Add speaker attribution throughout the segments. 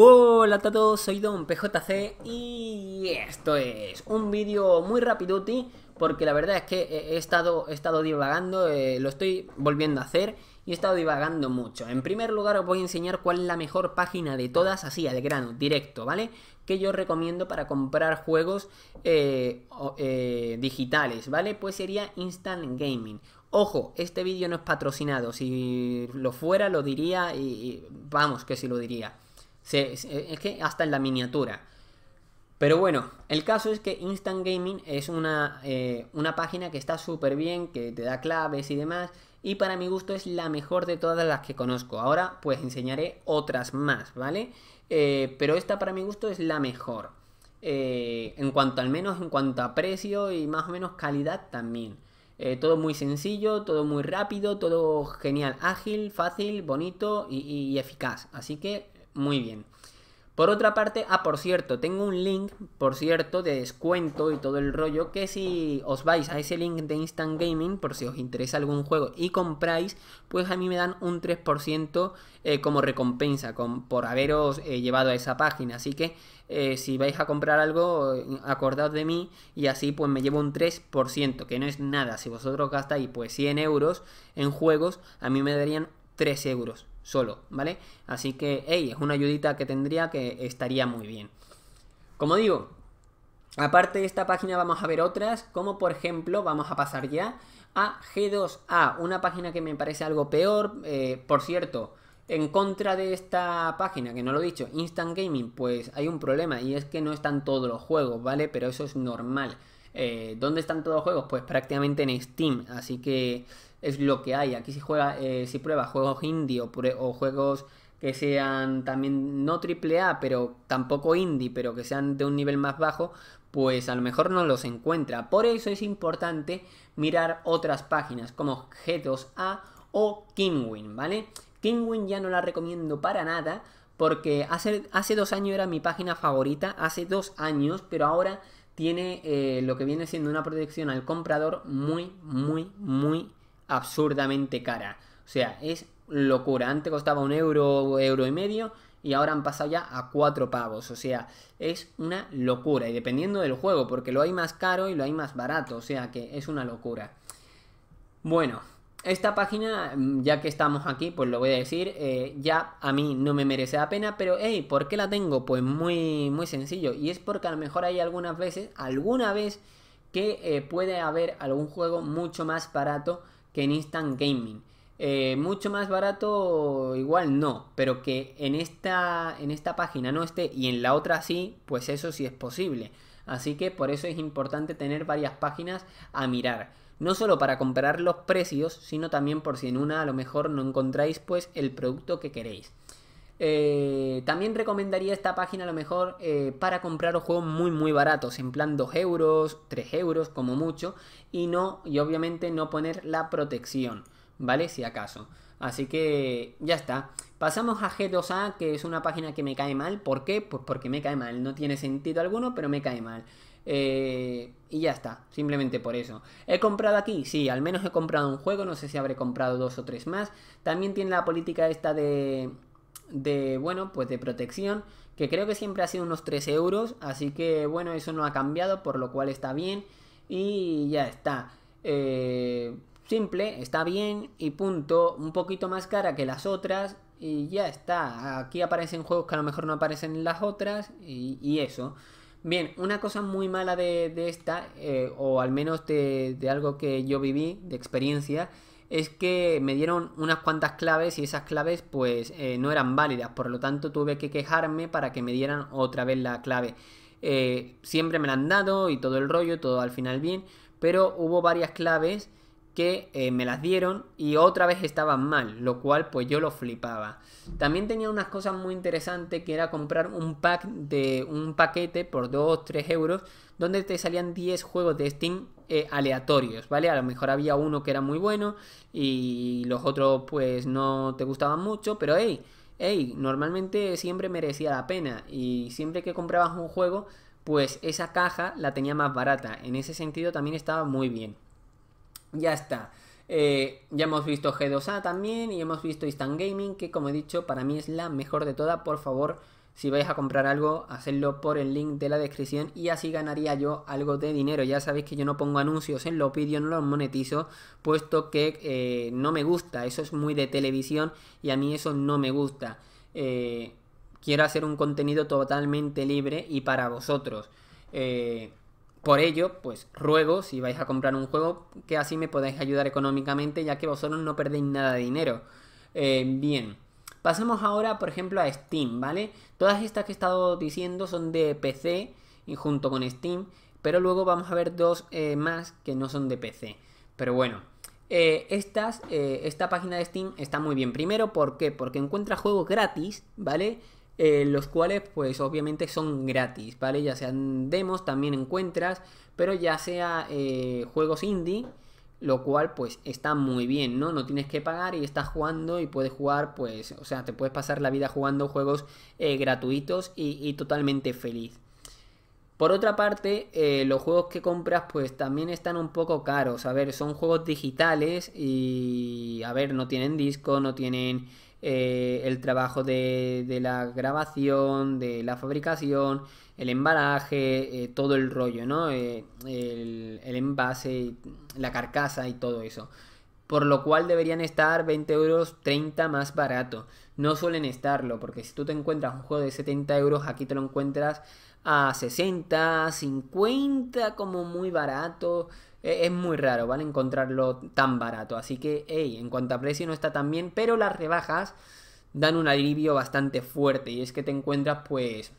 Speaker 1: Hola a todos, soy Don PJC y esto es un vídeo muy rapiduti porque la verdad es que he estado, estado divagando, eh, lo estoy volviendo a hacer y he estado divagando mucho. En primer lugar os voy a enseñar cuál es la mejor página de todas, así al grano, directo, ¿vale? Que yo recomiendo para comprar juegos eh, eh, digitales, ¿vale? Pues sería Instant Gaming. Ojo, este vídeo no es patrocinado, si lo fuera lo diría y, vamos que si lo diría es que hasta en la miniatura. Pero bueno, el caso es que Instant Gaming es una, eh, una página que está súper bien, que te da claves y demás, y para mi gusto es la mejor de todas las que conozco. Ahora pues enseñaré otras más, ¿vale? Eh, pero esta para mi gusto es la mejor. Eh, en cuanto al menos, en cuanto a precio y más o menos calidad también. todo muy sencillo, todo muy rápido, todo genial, ágil, fácil, bonito y eficaz. Así que muy bien. Por otra parte, ah, por cierto, tengo un link, por cierto, de descuento y todo el rollo, que si os vais a ese link de Instant Gaming, por si os interesa algún juego y compráis, pues a mí me dan un 3% eh, como recompensa con, por haberos eh, llevado a esa página. Así que eh, si vais a comprar algo, acordad de mí y así pues me llevo un 3%, que no es nada. Si vosotros gastáis pues 100 euros en juegos, a mí me darían 3 euros solo, ¿vale? Así que, hey, es una ayudita que tendría que estaría muy bien. Como digo, aparte de esta página vamos a ver otras, como por ejemplo, vamos a pasar ya a G2A, una página que me parece algo peor, eh, por cierto, en contra de esta página, que no lo he dicho, Instant Gaming, pues hay un problema y es que no están todos los juegos, ¿vale? Pero eso es normal. Eh, ¿Dónde están todos los juegos? Pues prácticamente en Steam, así que es lo que hay. Aquí si juega, eh, si prueba juegos indie o, juegos que sean también no triple A, pero tampoco indie, pero que sean de un nivel más bajo, pues a lo mejor no los encuentra. Por eso es importante mirar otras páginas como G2A o Kingwin, ¿vale? Kingwin ya no la recomiendo para nada porque hace, hace dos años era mi página favorita, hace dos años, pero ahora tiene eh, lo que viene siendo una protección al comprador muy, muy, muy absurdamente cara. O sea, es locura. Antes costaba un euro, euro y medio y ahora han pasado ya a cuatro pagos, O sea, es una locura. Y dependiendo del juego, porque lo hay más caro y lo hay más barato. O sea que es una locura. Bueno, esta página, mm, ya que estamos aquí, pues lo voy a decir, eh, ya a mí no me merece la pena, pero hey, ¿por qué la tengo? Pues muy, muy sencillo, y es porque a lo mejor hay algunas veces, alguna vez, que eh, puede haber algún juego mucho más barato que en Instant Gaming. Eh, mucho más barato, igual no, pero que en esta, en esta página no esté y en la otra sí, pues eso sí es posible. Así que por eso es importante tener varias páginas a mirar. No solo para comparar los precios, sino también por si en una a lo mejor no encontráis pues el producto que queréis. Eh, también recomendaría esta página a lo mejor eh, para comprar juegos muy muy baratos, en plan 2 euros, 3 euros como mucho, y no, y obviamente no poner la protección, ¿vale? Si acaso. Así que ya está. Pasamos a G2A, que es una página que me cae mal. ¿Por qué? Pues porque me cae mal. No tiene sentido alguno, pero me cae mal. Eh, y ya está, simplemente por eso. ¿He comprado aquí? Sí, al menos he comprado un juego, no sé si habré comprado dos o tres más. También tiene la política esta de, de, bueno, pues de protección, que creo que siempre ha sido unos 3 euros, así que bueno, eso no ha cambiado, por lo cual está bien y ya está. Eh, simple, está bien y punto, un poquito más cara que las otras y ya está. Aquí aparecen juegos que a lo mejor no aparecen en las otras y, eso. Bien, una cosa muy mala de, esta, eh, o al menos de, de algo que yo viví, de experiencia, es que me dieron unas cuantas claves y esas claves pues eh, no eran válidas, por lo tanto tuve que quejarme para que me dieran otra vez la clave. Eh, siempre me la han dado y todo el rollo, todo al final bien, pero hubo varias claves que eh, me las dieron y otra vez estaban mal, lo cual pues yo lo flipaba. También tenía unas cosas muy interesantes que era comprar un pack de un paquete por 2-3 euros donde te salían 10 juegos de Steam eh, aleatorios, ¿vale? A lo mejor había uno que era muy bueno y los otros pues no te gustaban mucho, pero hey, hey, normalmente siempre merecía la pena y siempre que comprabas un juego pues esa caja la tenía más barata. En ese sentido también estaba muy bien. Ya está. Eh, ya hemos visto G2A también y hemos visto Instant Gaming, que como he dicho, para mí es la mejor de todas. Por favor, si vais a comprar algo, hacedlo por el link de la descripción y así ganaría yo algo de dinero. Ya sabéis que yo no pongo anuncios en los vídeos, no los monetizo, puesto que eh, no me gusta. Eso es muy de televisión y a mí eso no me gusta. Eh, quiero hacer un contenido totalmente libre y para vosotros. Eh, por ello, pues ruego, si vais a comprar un juego, que así me podáis ayudar económicamente, ya que vosotros no perdéis nada de dinero. bien. Pasemos ahora, por ejemplo, a Steam, ¿vale? Todas estas que he estado diciendo son de PC y junto con Steam, pero luego vamos a ver dos eh, más que no son de PC. Pero bueno, eh, estas, eh, esta página de Steam está muy bien. Primero, ¿por qué? Porque encuentra juegos gratis, ¿vale? los cuales pues obviamente son gratis, ¿vale? Ya sean demos, también encuentras, pero ya sea juegos indie lo cual pues está muy bien, ¿no? No tienes que pagar y estás jugando y puedes jugar pues, o sea, te puedes pasar la vida jugando juegos eh, gratuitos y, totalmente feliz. Por otra parte, eh, los juegos que compras pues también están un poco caros, a ver, son juegos digitales y, a ver, no tienen disco, no tienen eh, el trabajo de, de la grabación, de la fabricación, el embalaje, eh, todo el rollo, ¿no? Eh, el, el, envase, la carcasa y todo eso. Por lo cual deberían estar 20 euros 30 más barato. No suelen estarlo, porque si tú te encuentras un juego de 70 euros, aquí te lo encuentras a 60, 50 como muy barato. E, es muy raro, ¿vale? Encontrarlo tan barato. Así que, hey, en cuanto a precio no está tan bien, pero las rebajas dan un alivio bastante fuerte. Y es que te encuentras pues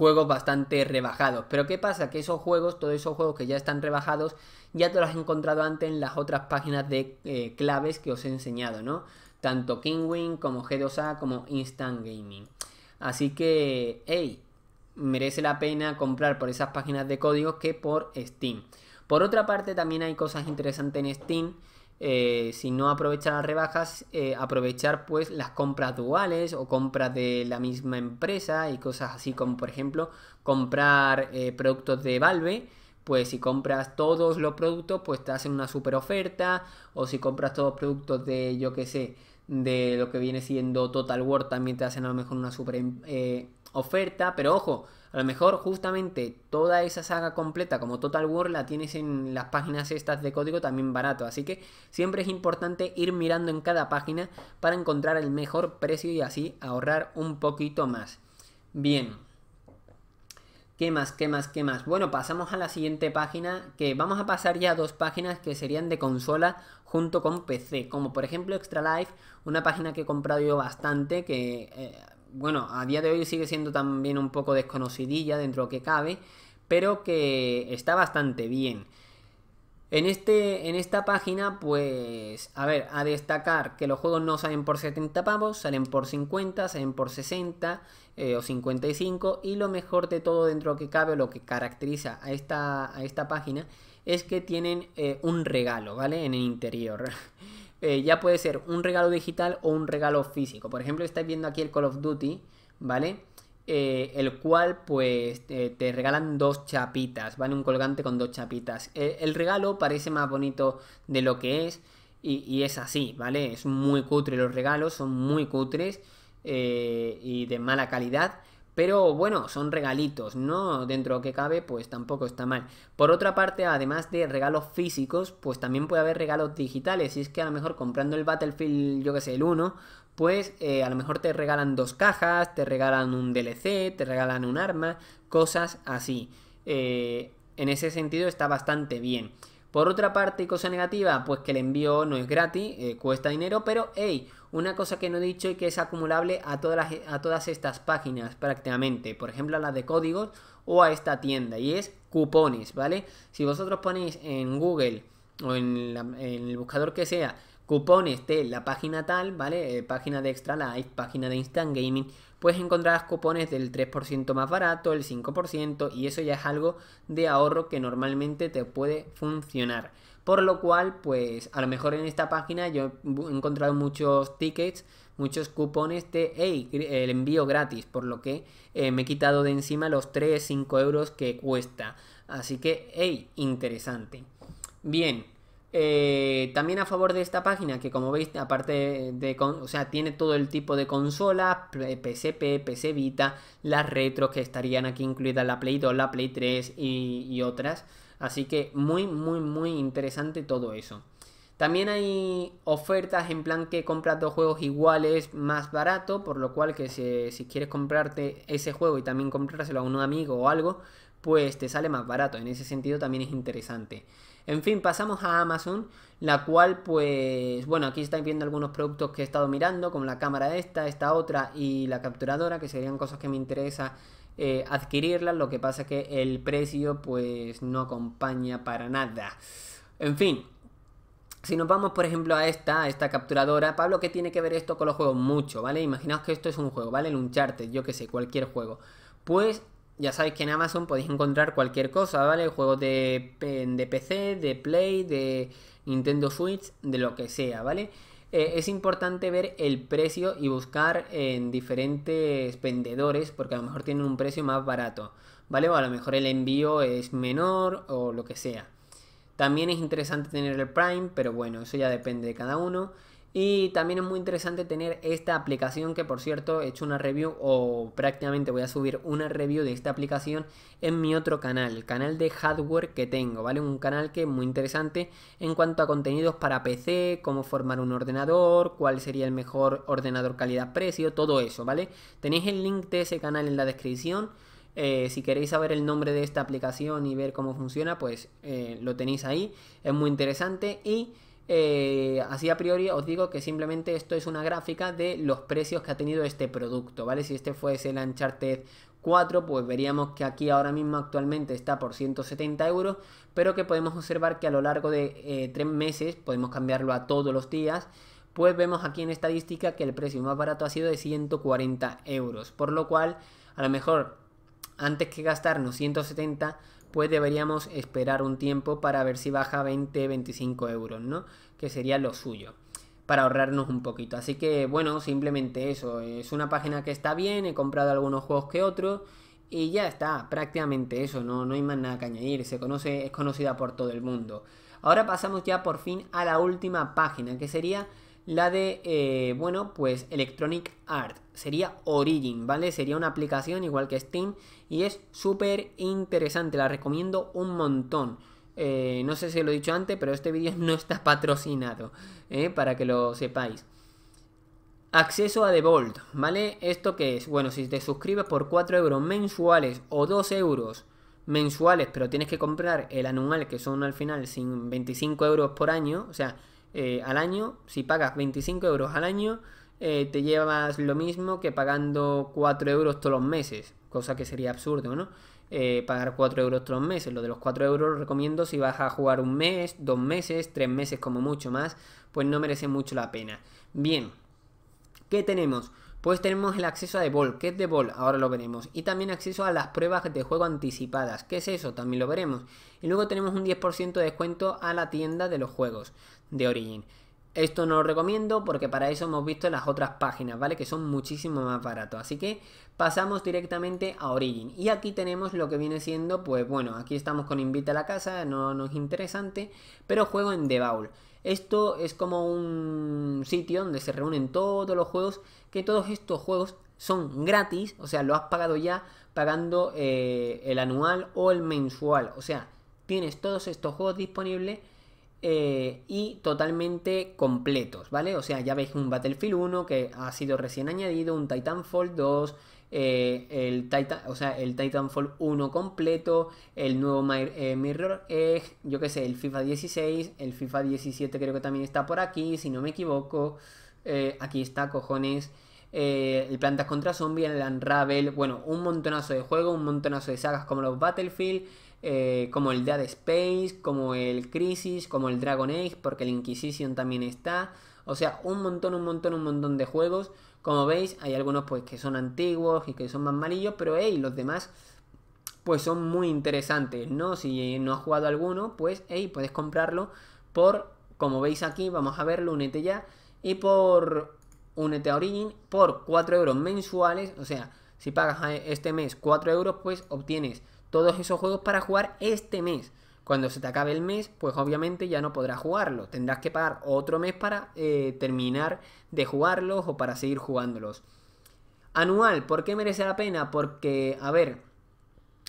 Speaker 1: juegos bastante rebajados. Pero ¿qué pasa? Que esos juegos, todos esos juegos que ya están rebajados, ya te los has encontrado antes en las otras páginas de eh, claves que os he enseñado, ¿no? Tanto Wing como G2A como Instant Gaming. Así que, hey, merece la pena comprar por esas páginas de códigos que por Steam. Por otra parte, también hay cosas interesantes en Steam eh, si no aprovechar las rebajas, eh, aprovechar pues las compras duales o compras de la misma empresa y cosas así como por ejemplo comprar eh, productos de Valve. Pues si compras todos los productos, pues te hacen una super oferta. O si compras todos los productos de, yo que sé, de lo que viene siendo Total world también te hacen a lo mejor una super em, oferta. Pero ojo, a lo mejor justamente toda esa saga completa como Total War la tienes en las páginas estas de código también barato. Así que siempre es importante ir mirando en cada página para encontrar el mejor precio y así ahorrar un poquito más. Bien. ¿Qué más? ¿Qué más? ¿Qué más? Bueno, pasamos a la siguiente página, que vamos a pasar ya a dos páginas que serían de consola junto con PC, como por ejemplo Extra Life, una página que he comprado yo bastante, que eh, bueno, a día de hoy sigue siendo también un poco desconocidilla dentro que cabe, pero que está bastante bien. En, este, en esta página, pues, a ver, a destacar que los juegos no salen por 70 pavos, salen por 50, salen por 60 eh, o 55. Y lo mejor de todo dentro que cabe, lo que caracteriza a esta, a esta página, es que tienen eh, un regalo, ¿vale? En el interior. Eh, ya puede ser un regalo digital o un regalo físico. Por ejemplo, estáis viendo aquí el Call of Duty, ¿vale? Eh, el cual pues te regalan dos chapitas, ¿vale? Un colgante con dos chapitas. E, el regalo parece más bonito de lo que es y, es así, ¿vale? Es muy cutre los regalos, son muy cutres eh, y de mala calidad. Pero bueno, son regalitos, ¿no? Dentro de lo que cabe, pues tampoco está mal. Por otra parte, además de regalos físicos, pues también puede haber regalos digitales. Y es que a lo mejor comprando el Battlefield, yo que sé, el 1, pues eh, a lo mejor te regalan dos cajas, te regalan un DLC, te regalan un arma, cosas así. Eh, en ese sentido está bastante bien. Por otra parte, cosa negativa, pues que el envío no es gratis, eh, cuesta dinero, pero hey, una cosa que no he dicho y que es acumulable a todas, a todas estas páginas prácticamente, por ejemplo a las de códigos o a esta tienda, y es cupones, ¿vale? Si vosotros ponéis en Google o en, el buscador que sea cupones de la página tal, ¿vale? Eh, página de extra la página de instant gaming, pues encontrarás cupones del 3% más barato, el 5%, y eso ya es algo de ahorro que normalmente te puede funcionar. Por lo cual, pues a lo mejor en esta página yo he encontrado muchos tickets, muchos cupones de, hey, el envío gratis, por lo que eh, me he quitado de encima los 3, 5 euros que cuesta. Así que, hey, interesante. Bien, eh, también a favor de esta página, que como veis, aparte de, o sea, tiene todo el tipo de consolas, PCP, PC Vita, las retros que estarían aquí incluidas, la Play 2, la Play 3 y, otras. Así que muy, muy, muy interesante todo eso. También hay ofertas en plan que compras dos juegos iguales más barato, por lo cual que si, si quieres comprarte ese juego y también comprárselo a un amigo o algo, pues te sale más barato. En ese sentido también es interesante. En fin, pasamos a Amazon, la cual pues, bueno, aquí estáis viendo algunos productos que he estado mirando, como la cámara esta, esta otra y la capturadora, que serían cosas que me interesa eh, adquirirlas. Lo que pasa es que el precio pues no acompaña para nada. En fin, si nos vamos, por ejemplo, a esta, a esta capturadora, Pablo, ¿qué tiene que ver esto con los juegos? Mucho, ¿vale? Imaginaos que esto es un juego, ¿vale? Un Uncharted, yo que sé, cualquier juego. Pues ya sabéis que en Amazon podéis encontrar cualquier cosa, ¿vale? Juegos de, de PC, de Play, de Nintendo Switch, de lo que sea, ¿vale? Eh, es importante ver el precio y buscar en diferentes vendedores porque a lo mejor tienen un precio más barato, ¿vale? O a lo mejor el envío es menor o lo que sea. También es interesante tener el Prime, pero bueno, eso ya depende de cada uno. Y también es muy interesante tener esta aplicación que por cierto he hecho una review o prácticamente voy a subir una review de esta aplicación en mi otro canal, el canal de hardware que tengo, ¿vale? Un canal que es muy interesante en cuanto a contenidos para PC, cómo formar un ordenador, cuál sería el mejor ordenador calidad-precio, todo eso, ¿vale? Tenéis el link de ese canal en la descripción. Eh, si queréis saber el nombre de esta aplicación y ver cómo funciona, pues eh, lo tenéis ahí. Es muy interesante y... Eh, así a priori os digo que simplemente esto es una gráfica de los precios que ha tenido este producto, ¿vale? Si este fuese el Uncharted 4, pues veríamos que aquí ahora mismo actualmente está por 170 euros, pero que podemos observar que a lo largo de eh, tres 3 meses, podemos cambiarlo a todos los días, pues vemos aquí en estadística que el precio más barato ha sido de 140 euros, por lo cual a lo mejor antes que gastarnos 170 pues deberíamos esperar un tiempo para ver si baja 20-25 euros, ¿no? Que sería lo suyo para ahorrarnos un poquito. Así que bueno, simplemente eso. Es una página que está bien, he comprado algunos juegos que otros y ya está, prácticamente eso, no, no hay más nada que añadir, se conoce, es conocida por todo el mundo. Ahora pasamos ya por fin a la última página, que sería la de, eh, bueno, pues Electronic Art. Sería Origin, ¿vale? Sería una aplicación igual que Steam y es súper interesante, la recomiendo un montón. Eh, no sé si lo he dicho antes, pero este vídeo no está patrocinado, ¿eh? para que lo sepáis. Acceso a The Vault, ¿vale? ¿Esto que es? Bueno, si te suscribes por 4 euros mensuales o 2 euros mensuales, pero tienes que comprar el anual, que son al final sin 25 euros por año, o sea, eh, al año. Si pagas 25 euros al año, eh, te llevas lo mismo que pagando 4 euros todos los meses, cosa que sería absurdo, ¿no? Eh, pagar 4 euros todos los meses. Lo de los 4 euros lo recomiendo si vas a jugar un mes, dos meses, tres meses como mucho más, pues no merece mucho la pena. Bien, ¿qué tenemos? Pues tenemos el acceso a The Ball. ¿Qué es The Ball? Ahora lo veremos. Y también acceso a las pruebas de juego anticipadas. ¿Qué es eso? También lo veremos. Y luego tenemos un 10% de descuento a la tienda de los juegos de Origin. Esto no lo recomiendo porque para eso hemos visto las otras páginas, ¿vale? Que son muchísimo más baratos. Así que pasamos directamente a Origin. Y aquí tenemos lo que viene siendo, pues bueno, aquí estamos con Invita a la Casa, no nos es interesante, pero juego en The Esto es como un sitio donde se reúnen todos los juegos, que todos estos juegos son gratis, o sea, lo has pagado ya pagando eh, el anual o el mensual. O sea, tienes todos estos juegos disponibles eh, y totalmente completos, ¿vale? O sea, ya veis un Battlefield 1 que ha sido recién añadido, un Titanfall 2, eh, el, Titan, o sea, el Titanfall 1 completo, el nuevo eh, Mirror Egg, yo qué sé, el FIFA 16, el FIFA 17 creo que también está por aquí, si no me equivoco, aquí está, cojones. el Plantas contra Zombies, el Unravel, bueno, un montonazo de juegos, un montonazo de sagas como los Battlefield, eh, como el Dead Space, como el Crisis, como el Dragon Age, porque el Inquisition también está. O sea, un montón, un montón, un montón de juegos. Como veis, hay algunos pues que son antiguos y que son más malillos, pero hey, los demás pues son muy interesantes, ¿no? Si no has jugado alguno, pues hey, puedes comprarlo por, como veis aquí, vamos a verlo, únete ya, y por únete a Origin por 4 euros mensuales, o sea, si pagas este mes 4 euros, pues obtienes todos esos juegos para jugar este mes. Cuando se te acabe el mes, pues obviamente ya no podrás jugarlo. Tendrás que pagar otro mes para eh, terminar de jugarlos o para seguir jugándolos. Anual, ¿por qué merece la pena? Porque, a ver,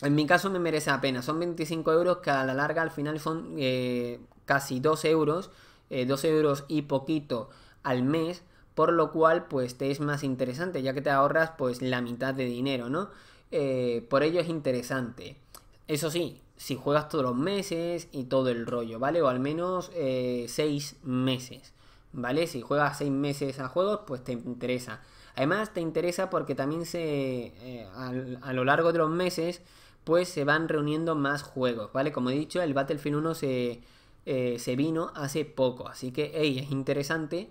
Speaker 1: en mi caso me merece la pena. Son 25 euros que a la larga al final son eh, casi 2 euros. 2 eh, euros y poquito al mes. Por lo cual, pues te es más interesante, ya que te ahorras pues la mitad de dinero, ¿no? Eh, por ello es interesante. Eso sí, si juegas todos los meses y todo el rollo, ¿vale? O al menos 6 eh, meses, ¿vale? Si juegas 6 meses a juegos, pues te interesa. Además, te interesa porque también se. Eh, a, lo largo de los meses, pues se van reuniendo más juegos, ¿vale? Como he dicho, el Battlefield 1 se, se vino hace poco, así que, hey, es interesante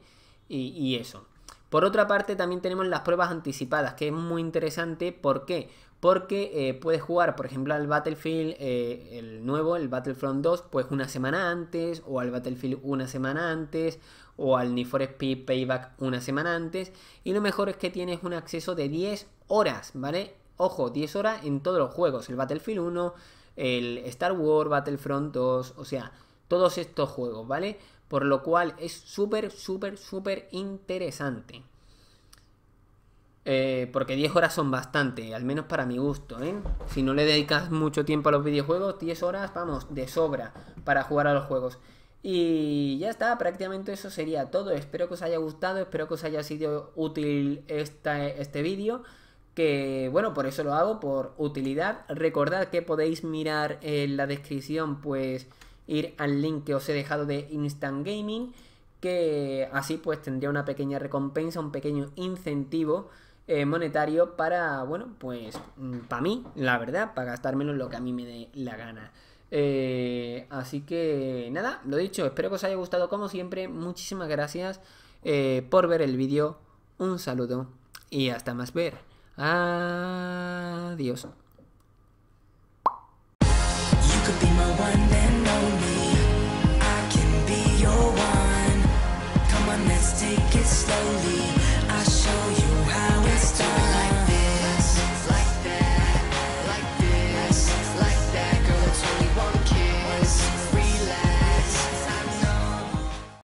Speaker 1: y eso. Por otra parte, también tenemos las pruebas anticipadas, que es muy interesante. ¿Por qué? Porque eh, puedes jugar, por ejemplo, al Battlefield, eh, el nuevo, el Battlefront 2, pues una semana antes, o al Battlefield una semana antes, o al Need for Speed Payback una semana antes. Y lo mejor es que tienes un acceso de 10 horas, ¿vale? Ojo, 10 horas en todos los juegos, el Battlefield 1, el Star Wars, Battlefront 2, o sea, todos estos juegos, ¿vale? Por lo cual es súper, súper, súper interesante. Eh, porque 10 horas son bastante, al menos para mi gusto, ¿eh? Si no le dedicas mucho tiempo a los videojuegos, 10 horas, vamos, de sobra para jugar a los juegos. Y ya está, prácticamente eso sería todo. Espero que os haya gustado, espero que os haya sido útil este vídeo. Que bueno, por eso lo hago, por utilidad. Recordad que podéis mirar en la descripción, pues ir al link que os he dejado de Instant Gaming, que así pues tendría una pequeña recompensa, un pequeño incentivo eh, monetario para, bueno, pues mm, para mí, la verdad, para gastármelo lo que a mí me dé la gana. Eh, así que nada, lo dicho, espero que os haya gustado como siempre, muchísimas gracias eh, por ver el vídeo, un saludo y hasta más ver. Adiós. close